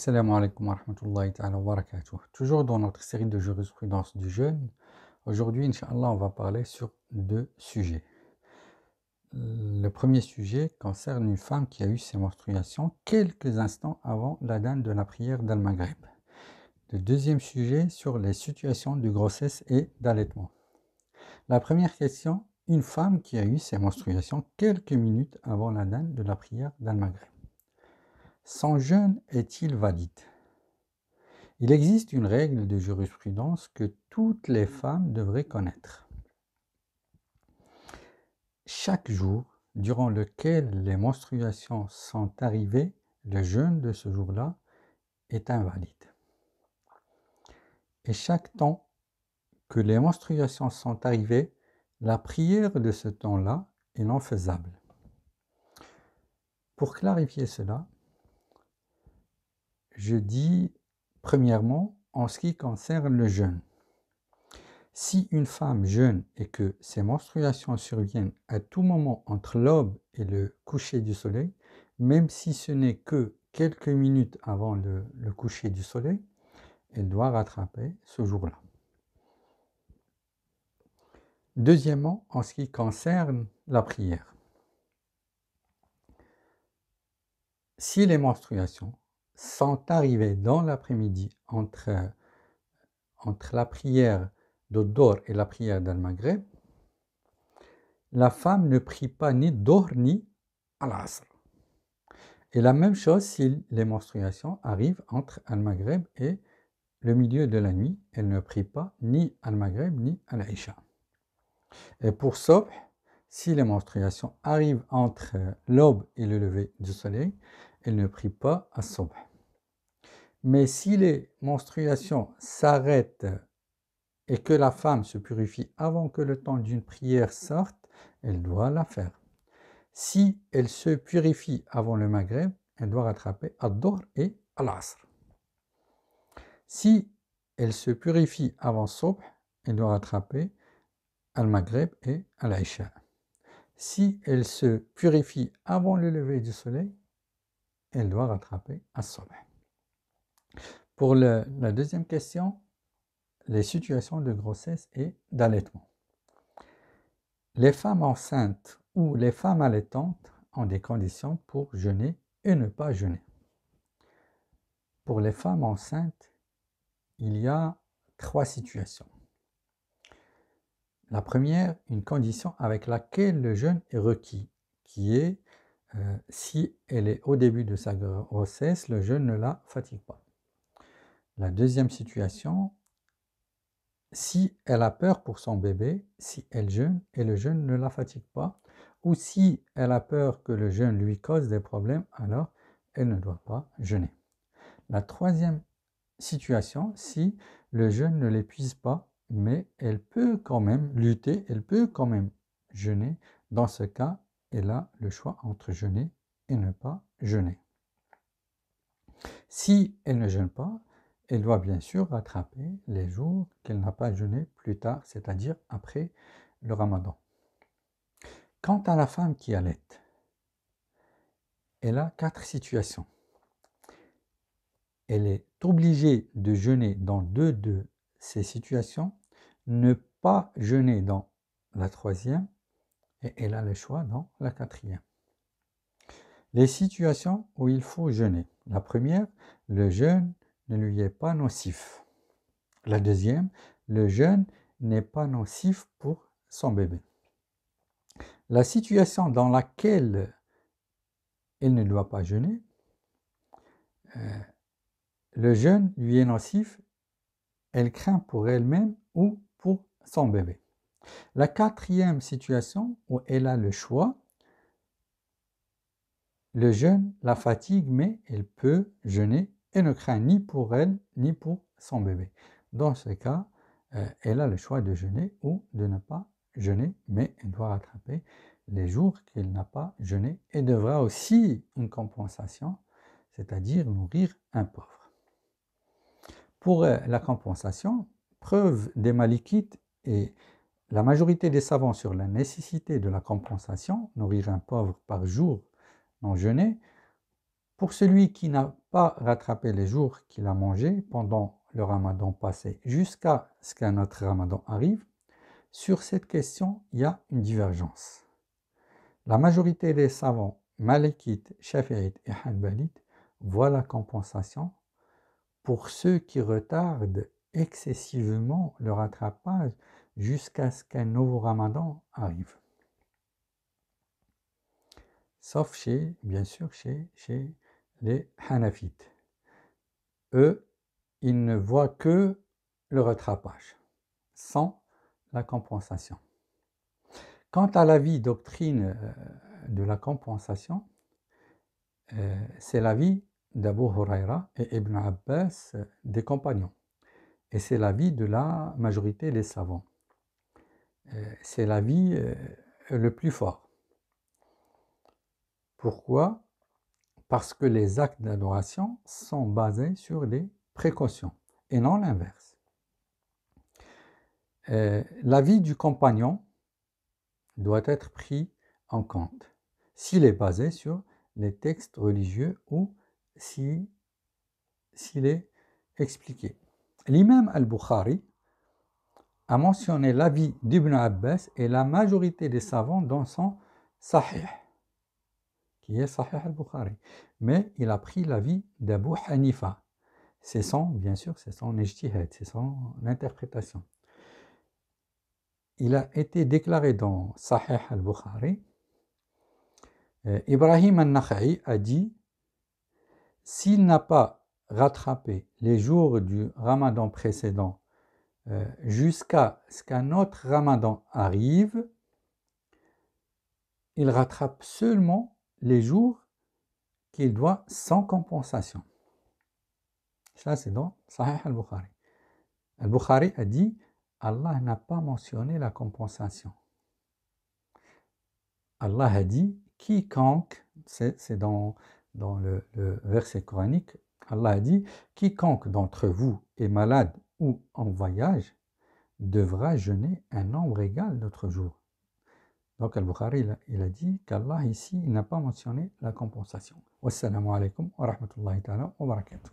Assalamu alaikum wa rahmatullahi wa barakatuh. Toujours dans notre série de jurisprudence du jeûne, aujourd'hui, Inch'Allah, on va parler sur deux sujets. Le premier sujet concerne une femme qui a eu ses menstruations quelques instants avant la dinde de la prière d'Al-Maghrib. Le deuxième sujet sur les situations de grossesse et d'allaitement. La première question, une femme qui a eu ses menstruations quelques minutes avant la dinde de la prière d'Al-Maghrib. Sans jeûne est-il valide Il existe une règle de jurisprudence que toutes les femmes devraient connaître. Chaque jour durant lequel les menstruations sont arrivées, le jeûne de ce jour-là est invalide. Et chaque temps que les menstruations sont arrivées, la prière de ce temps-là est non faisable. Pour clarifier cela, je dis premièrement en ce qui concerne le jeûne. Si une femme jeûne et que ses menstruations surviennent à tout moment entre l'aube et le coucher du soleil, même si ce n'est que quelques minutes avant le, le, coucher du soleil, elle doit rattraper ce jour-là. Deuxièmement, en ce qui concerne la prière. Si les menstruations sont arriver dans l'après-midi entre, entre la prière d'Odor et la prière d'Al-Maghreb, la femme ne prie pas ni d'Or ni Al-Asr. Et la même chose si les menstruations arrivent entre Al-Maghreb et le milieu de la nuit, elle ne prie pas ni Al-Maghreb ni al aisha Et pour Sobh, si les menstruations arrivent entre l'aube et le lever du soleil, elle ne prie pas à Sobh. Mais si les menstruations s'arrêtent et que la femme se purifie avant que le temps d'une prière sorte, elle doit la faire. Si elle se purifie avant le Maghreb, elle doit rattraper Ad-Dor et Al-Asr. Si elle se purifie avant Sobh, elle doit rattraper Al-Maghreb et Al-Aisha. Si elle se purifie avant le lever du soleil, elle doit rattraper à sobh pour la deuxième question, les situations de grossesse et d'allaitement. Les femmes enceintes ou les femmes allaitantes ont des conditions pour jeûner et ne pas jeûner. Pour les femmes enceintes, il y a trois situations. La première, une condition avec laquelle le jeûne est requis, qui est euh, si elle est au début de sa grossesse, le jeûne ne la fatigue pas. La deuxième situation, si elle a peur pour son bébé, si elle jeûne et le jeûne ne la fatigue pas, ou si elle a peur que le jeûne lui cause des problèmes, alors elle ne doit pas jeûner. La troisième situation, si le jeûne ne l'épuise pas, mais elle peut quand même lutter, elle peut quand même jeûner. Dans ce cas, elle a le choix entre jeûner et ne pas jeûner. Si elle ne jeûne pas, elle doit bien sûr rattraper les jours qu'elle n'a pas jeûné plus tard, c'est-à-dire après le ramadan. Quant à la femme qui allait, elle a quatre situations. Elle est obligée de jeûner dans deux de ces situations, ne pas jeûner dans la troisième, et elle a le choix dans la quatrième. Les situations où il faut jeûner. La première, le jeûne lui est pas nocif. La deuxième, le jeûne n'est pas nocif pour son bébé. La situation dans laquelle elle ne doit pas jeûner, euh, le jeûne lui est nocif, elle craint pour elle-même ou pour son bébé. La quatrième situation où elle a le choix, le jeûne la fatigue, mais elle peut jeûner et ne craint ni pour elle ni pour son bébé. Dans ce cas, euh, elle a le choix de jeûner ou de ne pas jeûner, mais elle doit rattraper les jours qu'elle n'a pas jeûné et devra aussi une compensation, c'est-à-dire nourrir un pauvre. Pour euh, la compensation, preuve des malikites et la majorité des savants sur la nécessité de la compensation, nourrir un pauvre par jour non jeûné, pour celui qui n'a pas rattrapé les jours qu'il a mangés pendant le ramadan passé jusqu'à ce qu'un autre ramadan arrive, sur cette question, il y a une divergence. La majorité des savants malikites, shafi'ites et hanbalites voient la compensation pour ceux qui retardent excessivement le rattrapage jusqu'à ce qu'un nouveau ramadan arrive. Sauf chez, bien sûr, chez, chez les Hanafites. Eux, ils ne voient que le rattrapage, sans la compensation. Quant à la vie doctrine euh, de la compensation, euh, c'est la vie d'Abu Huraira et Ibn Abbas euh, des compagnons. Et c'est la vie de la majorité des savants. C'est la vie le plus fort. Pourquoi parce que les actes d'adoration sont basés sur des précautions et non l'inverse. Euh, l'avis du compagnon doit être pris en compte s'il est basé sur les textes religieux ou s'il est expliqué. L'imam al-Bukhari a mentionné l'avis d'Ibn Abbas et la majorité des savants dans son Sahih est Sahih al-Bukhari. Mais il a pris la vie d'Abu Hanifa. C'est son, bien sûr, c'est son ijtihad, c'est son interprétation. Il a été déclaré dans Sahih al-Bukhari. Euh, Ibrahim al-Nakhai a dit s'il n'a pas rattrapé les jours du ramadan précédent euh, jusqu'à ce qu'un autre ramadan arrive, il rattrape seulement les jours qu'il doit sans compensation. Ça, c'est dans Sahih al-Bukhari. Al-Bukhari a dit Allah n'a pas mentionné la compensation. Allah a dit quiconque, c'est dans, dans le, le verset coranique, Allah a dit quiconque d'entre vous est malade ou en voyage devra jeûner un nombre égal d'autres jours. Donc Al-Bukhari, il, a dit qu'Allah ici n'a pas mentionné la compensation. Wassalamu alaikum wa rahmatullahi ta'ala wa barakatuh.